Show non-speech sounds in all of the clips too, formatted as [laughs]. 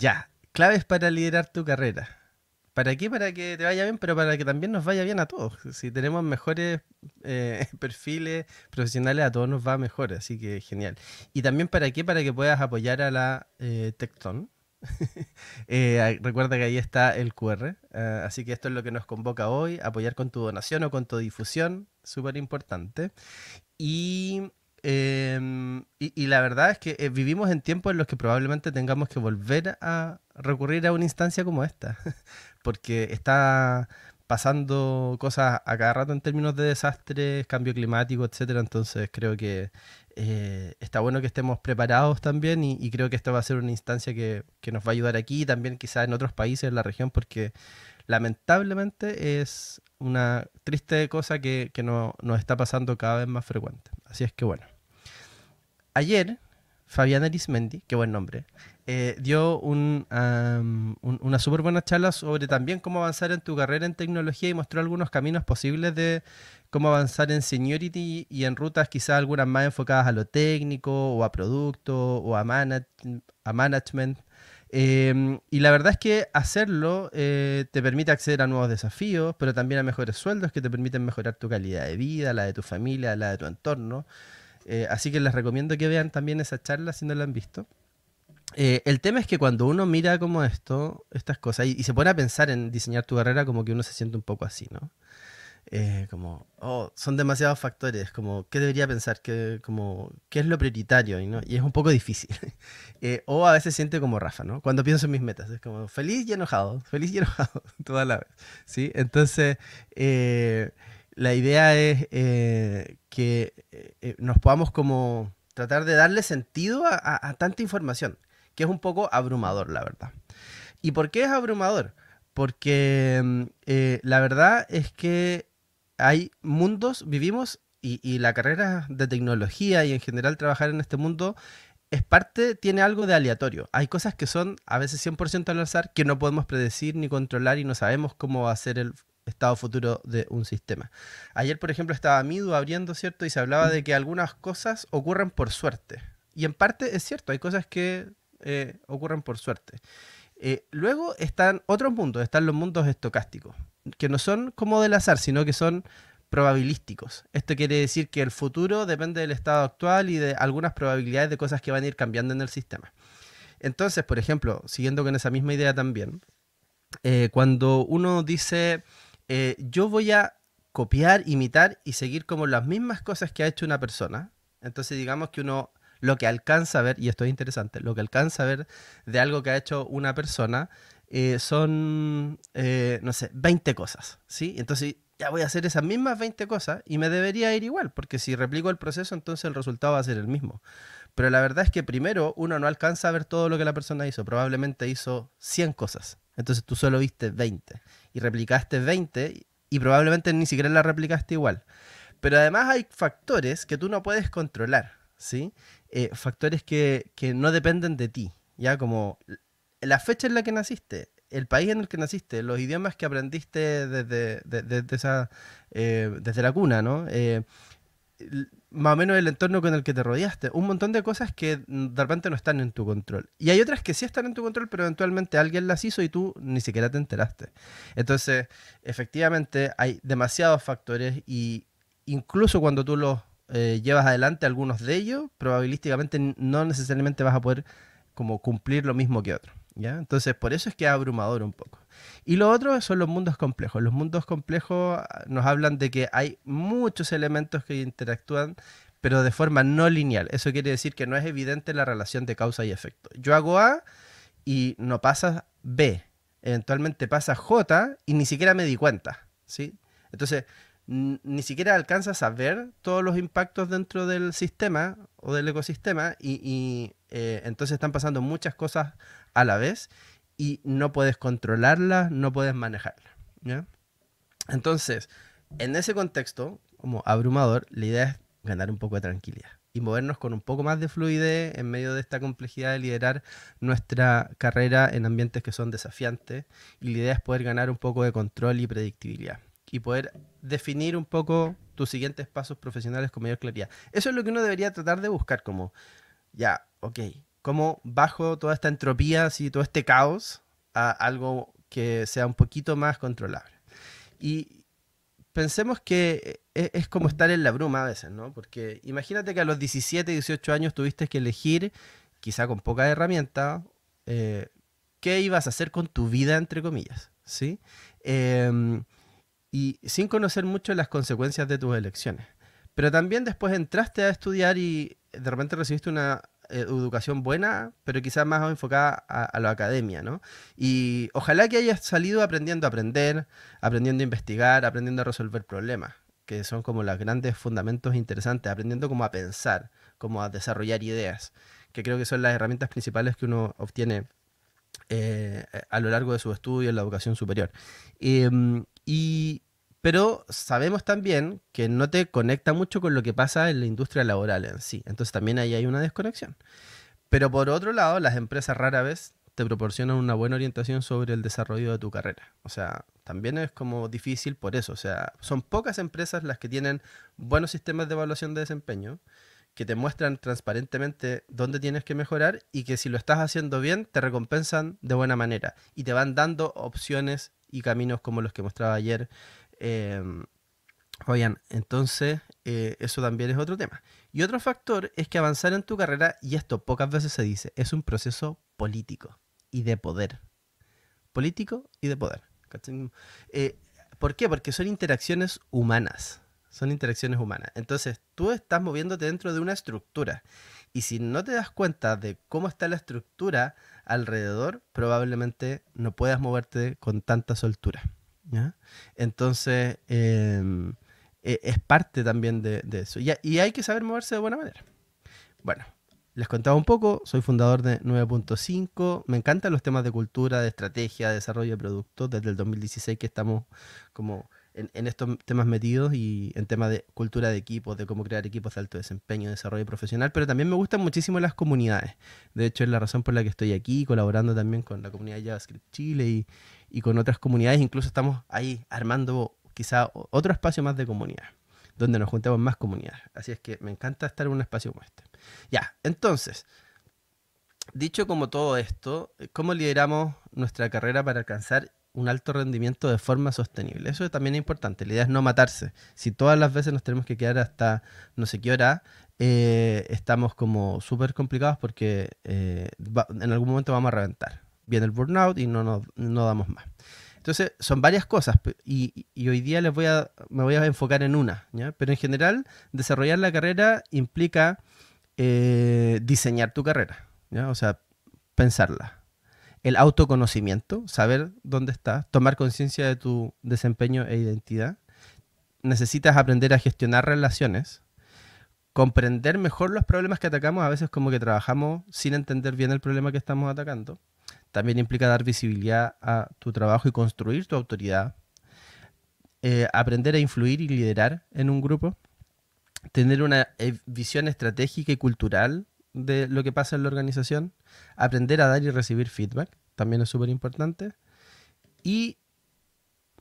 Ya, claves para liderar tu carrera. ¿Para qué? Para que te vaya bien, pero para que también nos vaya bien a todos. Si tenemos mejores eh, [laughs] perfiles profesionales, a todos nos va mejor, así que genial. ¿Y también para qué? Para que puedas apoyar a la eh, Tecton. [laughs] Eh, recuerda que ahí está el QR, eh, así que esto es lo que nos convoca hoy, apoyar con tu donación o con tu difusión, súper importante. Y Em, y, la verdad es que eh, vivimos en tiempos en los que probablemente tengamos que volver a recurrir a una instancia como esta, [laughs] porque está pasando cosas a cada rato en términos de desastres, cambio climático, etcétera. Entonces creo que eh, está bueno que estemos preparados también y, creo que esta va a ser una instancia que, nos va a ayudar aquí y también quizás en otros países de la región, porque lamentablemente es una triste cosa que, nos está pasando cada vez más frecuente. Así es que bueno ayer, Fabián Arismendi, qué buen nombre, eh, dio una súper buena charla sobre también cómo avanzar en tu carrera en tecnología y mostró algunos caminos posibles de cómo avanzar en seniority y en rutas quizás algunas más enfocadas a lo técnico o a producto o a, management. Em, y la verdad es que hacerlo eh, te permite acceder a nuevos desafíos, pero también a mejores sueldos que te permiten mejorar tu calidad de vida, la de tu familia, la de tu entorno. Eh, así que les recomiendo que vean también esa charla si no la han visto. Eh, el tema es que cuando uno mira como esto, estas cosas, y, se pone a pensar en diseñar tu carrera, como que uno se siente un poco así, ¿no? Eh, como, oh, son demasiados factores, como, ¿qué debería pensar? ¿Qué, como, ¿qué es lo prioritario? Y, ¿no? y es un poco difícil. [laughs] o a veces siente como Rafa, ¿no? Cuando pienso en mis metas, es como feliz y enojado, feliz y enojado, [laughs] toda la vez, ¿sí? Entonces, la idea es eh, que eh, eh, nos podamos como tratar de darle sentido a, tanta información, que es un poco abrumador, la verdad. ¿Y por qué es abrumador? Porque mm, la verdad es que hay mundos, vivimos, y, la carrera de tecnología y en general trabajar en este mundo es parte, tiene algo de aleatorio. Hay cosas que son a veces 100% al azar, que no podemos predecir ni controlar y no sabemos cómo va a ser el, estado futuro de un sistema. Ayer, por ejemplo, estaba Mido abriendo, ¿cierto? Y se hablaba de que algunas cosas ocurren por suerte. Y en parte es cierto, hay cosas que eh, ocurren por suerte. Eh, luego están otros mundos, están los mundos estocásticos, que no son como del azar, sino que son probabilísticos. Esto quiere decir que el futuro depende del estado actual y de algunas probabilidades de cosas que van a ir cambiando en el sistema. Entonces, por ejemplo, siguiendo con esa misma idea también, eh, cuando uno dice eh, yo voy a copiar, imitar y seguir como las mismas cosas que ha hecho una persona. Entonces digamos que uno lo que alcanza a ver, y esto es interesante, lo que alcanza a ver de algo que ha hecho una persona eh, son, eh, no sé, 20 cosas, ¿sí? Entonces ya voy a hacer esas mismas 20 cosas y me debería ir igual, porque si replico el proceso, entonces el resultado va a ser el mismo. Pero la verdad es que primero uno no alcanza a ver todo lo que la persona hizo, probablemente hizo 100 cosas. Entonces tú solo viste 20 y replicaste 20 y probablemente ni siquiera la replicaste igual. Pero además hay factores que tú no puedes controlar, ¿sí? Eh, factores que, no dependen de ti, ¿ya? Como la fecha en la que naciste, el país en el que naciste, los idiomas que aprendiste desde, eh, la cuna, ¿no? Eh, más o menos el entorno con el que te rodeaste. Un montón de cosas que de repente no están en tu control. Y hay otras que sí están en tu control, pero eventualmente alguien las hizo y tú ni siquiera te enteraste. Entonces, efectivamente, hay demasiados factores y incluso cuando tú los eh, llevas adelante, algunos de ellos, probabilísticamente no necesariamente vas a poder como cumplir lo mismo que otro. ¿ya? Entonces, por eso es que es abrumador un poco. Y lo otro son los mundos complejos. Los mundos complejos ah, nos hablan de que hay muchos elementos que interactúan, pero de forma no lineal. Eso quiere decir que no es evidente la relación de causa y efecto. Yo hago A y no pasa B. Eventualmente pasa J y ni siquiera me di cuenta. Entonces, ni siquiera alcanzas a ver todos los impactos dentro del sistema o del ecosistema y, eh, entonces están pasando muchas cosas a la vez y no puedes controlarla, no puedes manejarla, Entonces, en ese contexto, como abrumador, la idea es ganar un poco de tranquilidad y movernos con un poco más de fluidez en medio de esta complejidad de liderar nuestra carrera en ambientes que son desafiantes. Y la idea es poder ganar un poco de control y predictibilidad y poder definir un poco tus siguientes pasos profesionales con mayor claridad. Eso es lo que uno debería tratar de buscar como, ya, ok, cómo bajo toda esta entropía, y todo este caos, a algo que sea un poquito más controlable. Y pensemos que eh, es, como estar en la bruma a veces, ¿no? Porque imagínate que a los 17, 18 años tuviste que elegir, quizá con poca herramienta, eh, qué ibas a hacer con tu vida, entre comillas, ¿sí? Em, y sin conocer mucho las consecuencias de tus elecciones. Pero también después entraste a estudiar y de repente recibiste una eh, educación buena, pero quizás más enfocada a, la academia, ¿no? Y ojalá que hayas salido aprendiendo a aprender, aprendiendo a investigar, aprendiendo a resolver problemas, que son como los grandes fundamentos interesantes, aprendiendo como a pensar, como a desarrollar ideas, que creo que son las herramientas principales que uno obtiene eh, a lo largo de su estudio en la educación superior. Em, y, pero sabemos también que no te conecta mucho con lo que pasa en la industria laboral en sí. Entonces también ahí hay una desconexión. Pero por otro lado, las empresas rara vez te proporcionan una buena orientación sobre el desarrollo de tu carrera. O sea, también es como difícil por eso. O sea, son pocas empresas las que tienen buenos sistemas de evaluación de desempeño que te muestran transparentemente dónde tienes que mejorar y que si lo estás haciendo bien te recompensan de buena manera y te van dando opciones y caminos como los que mostraba ayer Em, oigan, entonces eh, eso también es otro tema. Y otro factor es que avanzar en tu carrera, y esto pocas veces se dice, es un proceso político y de poder. Político y de poder. Eh, ¿Por qué? Porque son interacciones humanas. Son interacciones humanas. Entonces, tú estás moviéndote dentro de una estructura. Y si no te das cuenta de cómo está la estructura alrededor, probablemente no puedas moverte con tanta soltura. Entonces, em, e, es parte también de, eso. Y, y, hay que saber moverse de buena manera. Bueno, les contaba un poco, soy fundador de 9.5, me encantan los temas de cultura, de estrategia, de desarrollo de productos, desde el 2016 que estamos como en, estos temas metidos y en temas de cultura de equipos, de cómo crear equipos de alto desempeño, desarrollo profesional, pero también me gustan muchísimo las comunidades. De hecho, es la razón por la que estoy aquí, colaborando también con la comunidad de JavaScript Chile y, y con otras comunidades. Incluso estamos ahí armando quizá otro espacio más de comunidad, donde nos juntemos más comunidades. Así es que me encanta estar en un espacio como este. Ya, entonces, dicho como todo esto, ¿cómo lideramos nuestra carrera para alcanzar un alto rendimiento de forma sostenible. Eso también es importante. La idea es no matarse. Si todas las veces nos tenemos que quedar hasta no sé qué hora, eh, estamos como súper complicados porque eh, en algún momento vamos a reventar. Viene el burnout y no, no, damos más. Entonces, son varias cosas y, hoy día les voy a, me voy a enfocar en una. Pero en general, desarrollar la carrera implica eh, diseñar tu carrera. O sea, pensarla el autoconocimiento, saber dónde estás, tomar conciencia de tu desempeño e identidad. Necesitas aprender a gestionar relaciones, comprender mejor los problemas que atacamos, a veces como que trabajamos sin entender bien el problema que estamos atacando. También implica dar visibilidad a tu trabajo y construir tu autoridad. Eh, aprender a influir y liderar en un grupo. Tener una eh, visión estratégica y cultural de lo que pasa en la organización Aprender a dar y recibir feedback también es súper importante. Y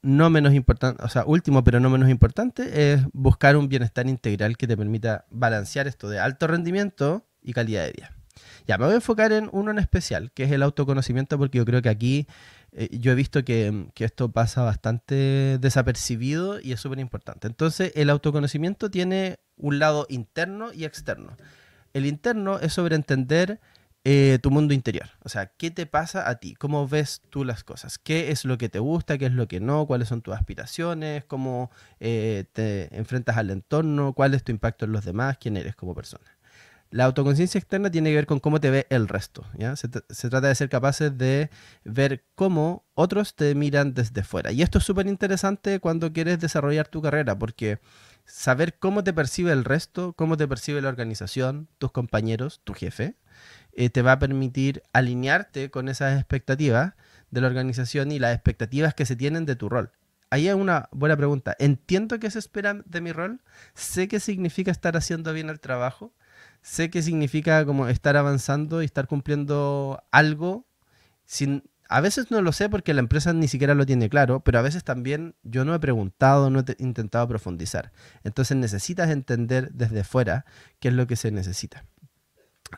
no menos importante, o sea, último pero no menos importante, es buscar un bienestar integral que te permita balancear esto de alto rendimiento y calidad de vida. Ya, me voy a enfocar en uno en especial, que es el autoconocimiento, porque yo creo que aquí eh, yo he visto que, que, esto pasa bastante desapercibido y es súper importante. Entonces, el autoconocimiento tiene un lado interno y externo. El interno es sobre entender eh, tu mundo interior. O sea, ¿qué te pasa a ti? ¿Cómo ves tú las cosas? ¿Qué es lo que te gusta? ¿Qué es lo que no? ¿Cuáles son tus aspiraciones? ¿Cómo eh, te enfrentas al entorno? ¿Cuál es tu impacto en los demás? ¿Quién eres como persona? La autoconciencia externa tiene que ver con cómo te ve el resto. ¿ya? Se, se, trata de ser capaces de ver cómo otros te miran desde fuera. Y esto es súper interesante cuando quieres desarrollar tu carrera, porque saber cómo te percibe el resto, cómo te percibe la organización, tus compañeros, tu jefe, eh, te va a permitir alinearte con esas expectativas de la organización y las expectativas que se tienen de tu rol. Ahí es una buena pregunta. Entiendo qué se espera de mi rol, sé qué significa estar haciendo bien el trabajo, sé qué significa como estar avanzando y estar cumpliendo algo sin a veces no lo sé porque la empresa ni siquiera lo tiene claro, pero a veces también yo no he preguntado, no he intentado profundizar. Entonces necesitas entender desde fuera qué es lo que se necesita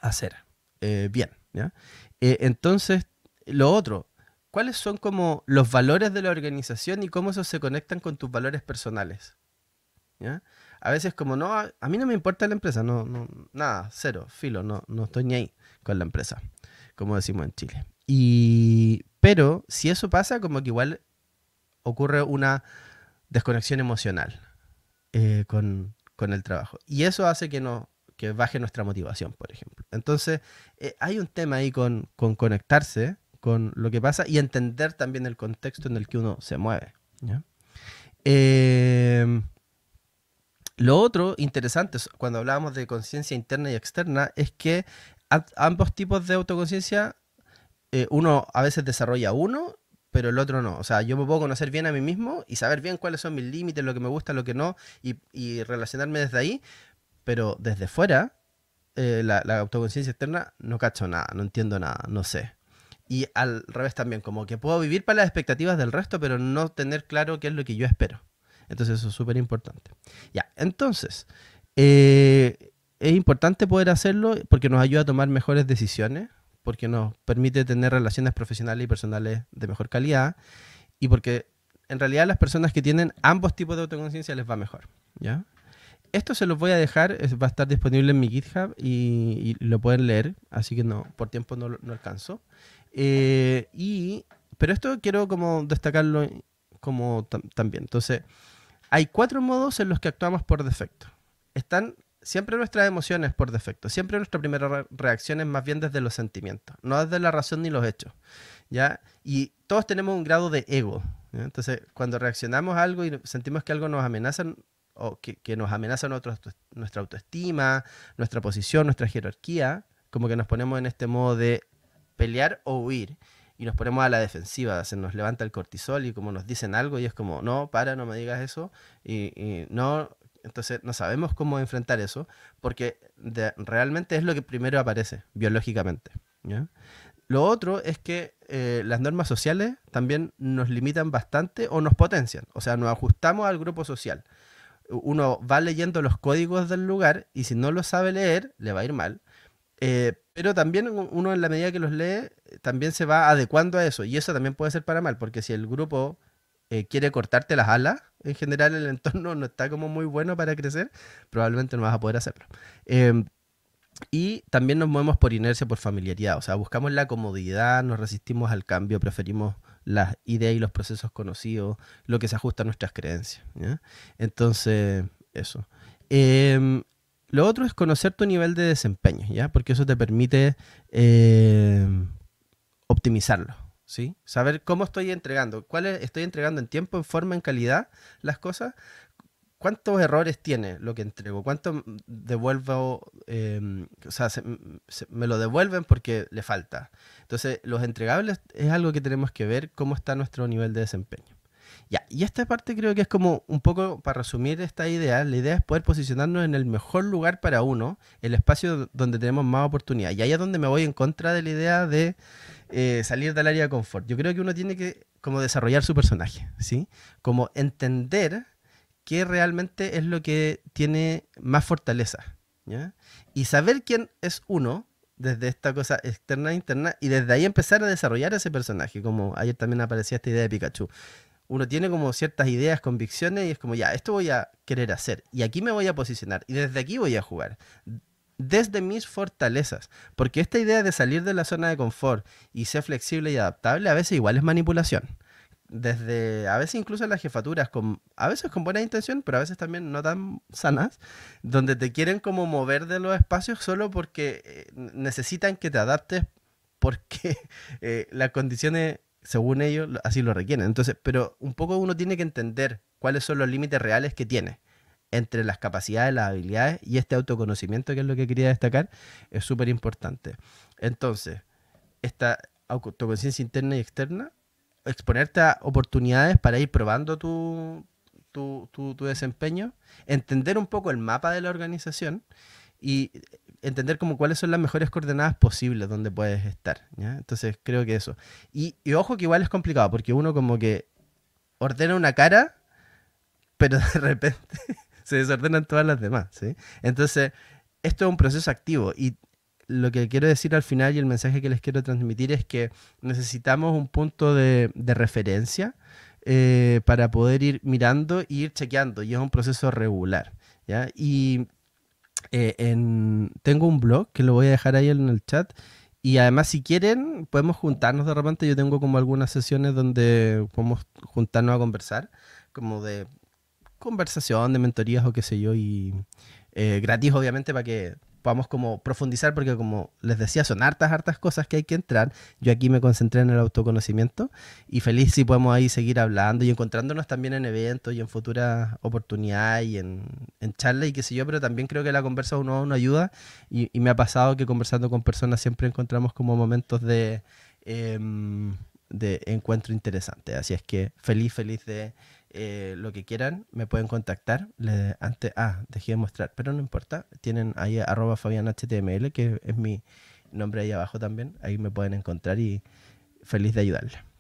hacer. Eh, bien. ¿ya? Eh, entonces, lo otro, ¿cuáles son como los valores de la organización y cómo esos se conectan con tus valores personales? ¿ya? A veces como, no, a mí no me importa la empresa, no, nada, cero, filo, no, no estoy ni ahí con la empresa, como decimos en Chile. Y, pero si eso pasa, como que igual ocurre una desconexión emocional eh, con, el trabajo. Y eso hace que no, que baje nuestra motivación, por ejemplo. Entonces, eh, hay un tema ahí con, conectarse con lo que pasa y entender también el contexto en el que uno se mueve. Eh, lo otro interesante, cuando hablábamos de conciencia interna y externa, es que ambos tipos de autoconciencia, eh, uno a veces desarrolla uno, pero el otro no. O sea, yo me puedo conocer bien a mí mismo y saber bien cuáles son mis límites, lo que me gusta, lo que no, y relacionarme desde ahí, pero desde fuera, eh, la, autoconciencia externa, no cacho nada, no entiendo nada, no sé. Y al revés también, como que puedo vivir para las expectativas del resto, pero no tener claro qué es lo que yo espero. Entonces eso es súper importante. Ya, entonces, eh, es importante poder hacerlo porque nos ayuda a tomar mejores decisiones, porque nos permite tener relaciones profesionales y personales de mejor calidad y porque en realidad las personas que tienen ambos tipos de autoconciencia les va mejor. ¿ya? esto se los voy a dejar, va a estar disponible en mi GitHub y, lo pueden leer, así que no, por tiempo no, no alcanzo. Eh, y, pero esto quiero como destacarlo como también. Entonces, hay cuatro modos en los que actuamos por defecto. Están siempre nuestras emociones por defecto, siempre nuestra primera reacciones reacción es más bien desde los sentimientos, no desde la razón ni los hechos. ¿ya? Y todos tenemos un grado de ego. Entonces, cuando reaccionamos algo y sentimos que algo nos amenaza, o que, nos amenazan nuestra, autoestima, nuestra posición, nuestra jerarquía, como que nos ponemos en este modo de pelear o huir y nos ponemos a la defensiva, se nos levanta el cortisol y como nos dicen algo y es como, no, para, no me digas eso, y, no, entonces no sabemos cómo enfrentar eso, porque realmente es lo que primero aparece biológicamente. Lo otro es que eh, las normas sociales también nos limitan bastante o nos potencian, o sea, nos ajustamos al grupo social uno va leyendo los códigos del lugar y si no lo sabe leer, le va a ir mal. Eh, pero también uno en la medida que los lee, eh, también se va adecuando a eso. Y eso también puede ser para mal, porque si el grupo eh, quiere cortarte las alas, en general el [laughs] entorno no está como muy bueno para crecer, probablemente no vas a poder hacerlo. Em, y también nos movemos por inercia, por familiaridad. O sea, buscamos la comodidad, nos resistimos al cambio, preferimos las ideas y los procesos conocidos, lo que se ajusta a nuestras creencias. Entonces, eso. Em, lo otro es conocer tu nivel de desempeño, ¿ya? Porque eso te permite em, optimizarlo, ¿sí? Saber cómo estoy entregando, cuál estoy entregando en tiempo, en forma, en calidad las cosas, ¿cuántos errores tiene lo que entrego? ¿Cuánto devuelvo? Em, o sea, me lo devuelven porque le falta. Entonces, los entregables es algo que tenemos que ver cómo está nuestro nivel de desempeño. y esta parte creo que es como un poco para resumir esta idea. La idea es poder posicionarnos en el mejor lugar para uno, el espacio donde tenemos más oportunidad. Y ahí es donde me voy en contra de la idea de eh, salir del área de confort. Yo creo que uno tiene que como desarrollar su personaje, ¿sí? Como entender qué realmente es lo que tiene más fortaleza. Y saber quién es uno desde esta cosa externa e interna y desde ahí empezar a desarrollar ese personaje, como ayer también aparecía esta idea de Pikachu. Uno tiene como ciertas ideas, convicciones y es como, ya, esto voy a querer hacer y aquí me voy a posicionar y desde aquí voy a jugar desde mis fortalezas. Porque esta idea de salir de la zona de confort y ser flexible y adaptable a veces igual es manipulación desde a veces incluso las jefaturas, con, a veces con buena intención, pero a veces también no tan sanas, donde te quieren como mover de los espacios solo porque eh, necesitan que te adaptes porque [laughs] eh, las condiciones, según ellos, así lo requieren. Entonces, pero un poco uno tiene que entender cuáles son los límites reales que tiene entre las capacidades, las habilidades y este autoconocimiento, que es lo que quería destacar, es súper importante. Entonces, esta autoconciencia interna y externa exponerte a oportunidades para ir probando tu, tu, desempeño, entender un poco el mapa de la organización y entender como cuáles son las mejores coordenadas posibles donde puedes estar. Entonces creo que eso. Y, ojo que igual es complicado porque uno como que ordena una cara, pero de [laughs] repente se desordenan todas las demás. Entonces esto es un proceso activo y lo que quiero decir al final y el mensaje que les quiero transmitir es que necesitamos un punto de, referencia eh, para poder ir mirando e ir chequeando, y es un proceso regular. ¿ya? Y eh, tengo un blog que lo voy a dejar ahí en el chat. Y además, si quieren, podemos juntarnos de repente. Yo tengo como algunas sesiones donde podemos juntarnos a conversar, como de conversación, de mentorías o qué sé yo, y eh, gratis, obviamente, para que podamos como profundizar, porque como les decía, son hartas, hartas cosas que hay que entrar. Yo aquí me concentré en el autoconocimiento y feliz si podemos ahí seguir hablando y encontrándonos también en eventos y en futuras oportunidades y en, en charlas y qué sé yo, pero también creo que la conversa uno a uno ayuda y, me ha pasado que conversando con personas siempre encontramos como momentos de, em, de encuentro interesante. Así es que feliz, feliz de eh, lo que quieran, me pueden contactar. Le, antes, ah, dejé de mostrar, pero no importa. Tienen ahí arroba HTML, que es mi nombre ahí abajo también. Ahí me pueden encontrar y feliz de ayudarles